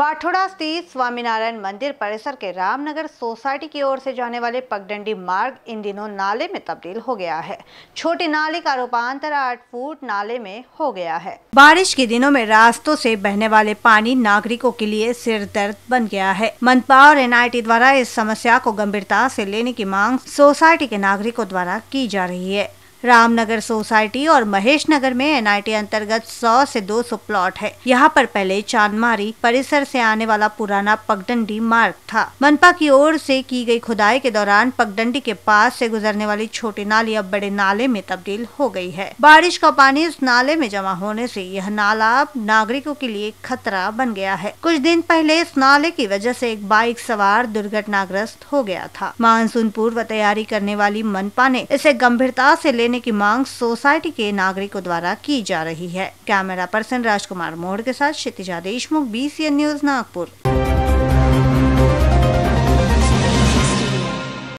वाठोड़ा स्थित स्वामीनारायण मंदिर परिसर के रामनगर सोसाइटी की ओर से जाने वाले पगडंडी मार्ग इन दिनों नाले में तब्दील हो गया है छोटे नाले का रूपांतर आठ फुट नाले में हो गया है बारिश के दिनों में रास्तों से बहने वाले पानी नागरिकों के लिए सिर दर्द बन गया है मनपा और एन द्वारा इस समस्या को गंभीरता ऐसी लेने की मांग सोसाइटी के नागरिकों द्वारा की जा रही है रामनगर सोसाइटी और महेश नगर में एनआईटी अंतर्गत 100 से 200 प्लॉट है यहाँ पर पहले चांदमारी परिसर से आने वाला पुराना पगडंडी मार्ग था मनपा की ओर से की गई खुदाई के दौरान पगडंडी के पास से गुजरने वाली छोटी नाली अब बड़े नाले में तब्दील हो गई है बारिश का पानी इस नाले में जमा होने से यह नाला अब नागरिकों के लिए खतरा बन गया है कुछ दिन पहले इस नाले की वजह से एक बाइक सवार दुर्घटनाग्रस्त हो गया था मानसून पूर्व तैयारी करने वाली मनपा ने इसे गंभीरता से लेने देने की मांग सोसाइटी के नागरिकों द्वारा की जा रही है कैमरा पर्सन राजकुमार मोहड़ के साथ क्षितिजा देशमुख बी न्यूज नागपुर